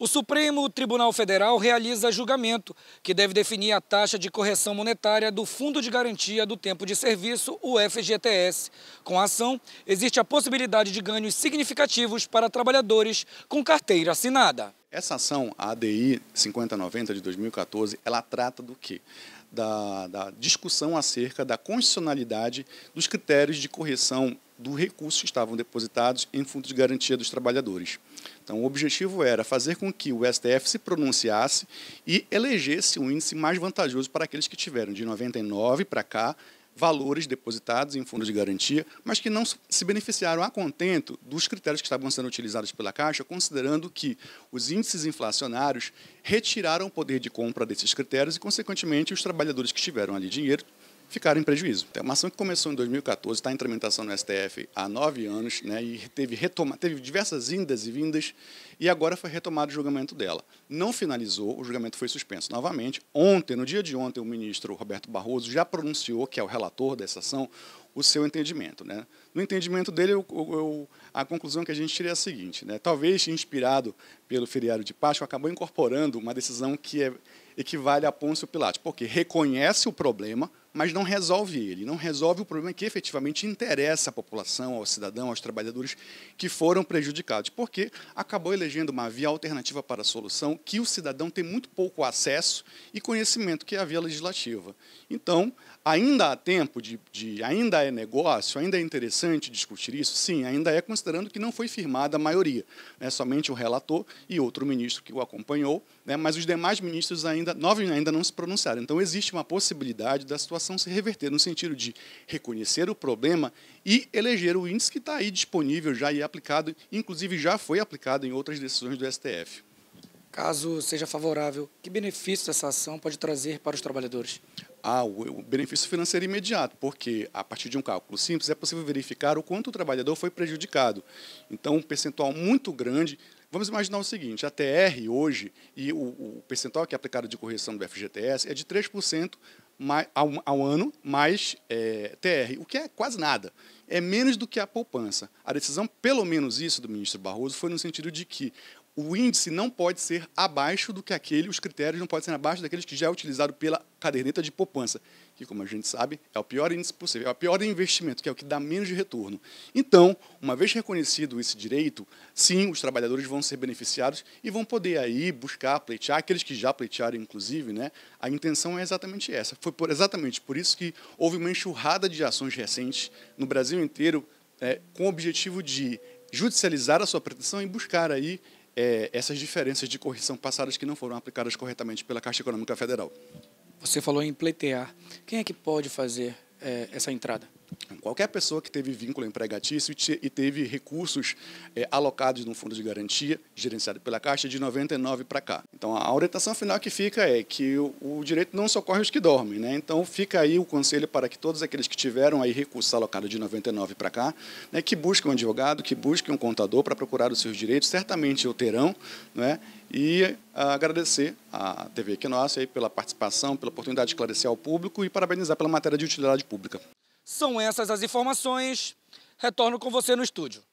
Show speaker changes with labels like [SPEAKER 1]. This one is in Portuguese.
[SPEAKER 1] O Supremo Tribunal Federal realiza julgamento que deve definir a taxa de correção monetária do Fundo de Garantia do Tempo de Serviço, o FGTS. Com a ação, existe a possibilidade de ganhos significativos para trabalhadores com carteira assinada. Essa ação, a ADI 5090 de 2014, ela trata do quê? Da, da discussão acerca da constitucionalidade dos critérios de correção do recurso que estavam depositados em fundos de garantia dos trabalhadores. Então, o objetivo era fazer com que o STF se pronunciasse e elegesse um índice mais vantajoso para aqueles que tiveram de 99 para cá valores depositados em fundos de garantia, mas que não se beneficiaram a contento dos critérios que estavam sendo utilizados pela Caixa, considerando que os índices inflacionários retiraram o poder de compra desses critérios e, consequentemente, os trabalhadores que tiveram ali dinheiro ficaram em prejuízo. É então, uma ação que começou em 2014, está em tramitação no STF há nove anos, né, e teve, retoma, teve diversas indas e vindas, e agora foi retomado o julgamento dela. Não finalizou, o julgamento foi suspenso novamente. Ontem, no dia de ontem, o ministro Roberto Barroso já pronunciou, que é o relator dessa ação, o seu entendimento. Né? No entendimento dele, eu, eu, a conclusão que a gente tira é a seguinte: né? talvez inspirado pelo feriado de Páscoa, acabou incorporando uma decisão que é, equivale a Pôncio Pilatos, porque reconhece o problema, mas não resolve ele, não resolve o problema que efetivamente interessa à população, ao cidadão, aos trabalhadores que foram prejudicados, porque acabou elegendo uma via alternativa para a solução que o cidadão tem muito pouco acesso e conhecimento, que é a via legislativa. Então, ainda há tempo de, de ainda é negócio, ainda é interessante discutir isso, sim, ainda é considerando que não foi firmada a maioria, né, somente o relator e outro ministro que o acompanhou, né, mas os demais ministros ainda, nove ainda não se pronunciaram. Então, existe uma possibilidade da situação situação se reverter, no sentido de reconhecer o problema e eleger o índice que está aí disponível já e aplicado, inclusive já foi aplicado em outras decisões do STF. Caso seja favorável, que benefício essa ação pode trazer para os trabalhadores? Ah, o benefício financeiro imediato, porque a partir de um cálculo simples é possível verificar o quanto o trabalhador foi prejudicado. Então, um percentual muito grande Vamos imaginar o seguinte: a TR hoje, e o, o percentual que é aplicado de correção do FGTS é de 3% ao, ao ano mais é, TR, o que é quase nada. É menos do que a poupança. A decisão, pelo menos isso, do ministro Barroso foi no sentido de que o índice não pode ser abaixo do que aquele, os critérios não podem ser abaixo daqueles que já é utilizado pela caderneta de poupança, que, como a gente sabe, é o pior índice possível, é o pior investimento, que é o que dá menos de retorno. Então, uma vez reconhecido esse direito, sim, os trabalhadores vão ser beneficiados e vão poder aí buscar, pleitear, aqueles que já pleitearam, inclusive, né? A intenção é exatamente essa. Foi por, exatamente por isso que houve uma enxurrada de ações recentes no Brasil inteiro é, com o objetivo de judicializar a sua pretensão e buscar aí é, essas diferenças de correção passadas que não foram aplicadas corretamente pela Caixa Econômica Federal. Você falou em pleitear. Quem é que pode fazer é, essa entrada? Qualquer pessoa que teve vínculo empregatício e teve recursos é, alocados no fundo de garantia, gerenciado pela Caixa, de 99 para cá. Então, a orientação final que fica é que o, o direito não socorre os que dormem. Né? Então, fica aí o conselho para que todos aqueles que tiveram aí recursos alocados de 99 para cá, né, que busquem um advogado, que busquem um contador para procurar os seus direitos, certamente o terão, né? e ah, agradecer à TV Equinócio pela participação, pela oportunidade de esclarecer ao público e parabenizar pela matéria de utilidade pública. São essas as informações. Retorno com você no estúdio.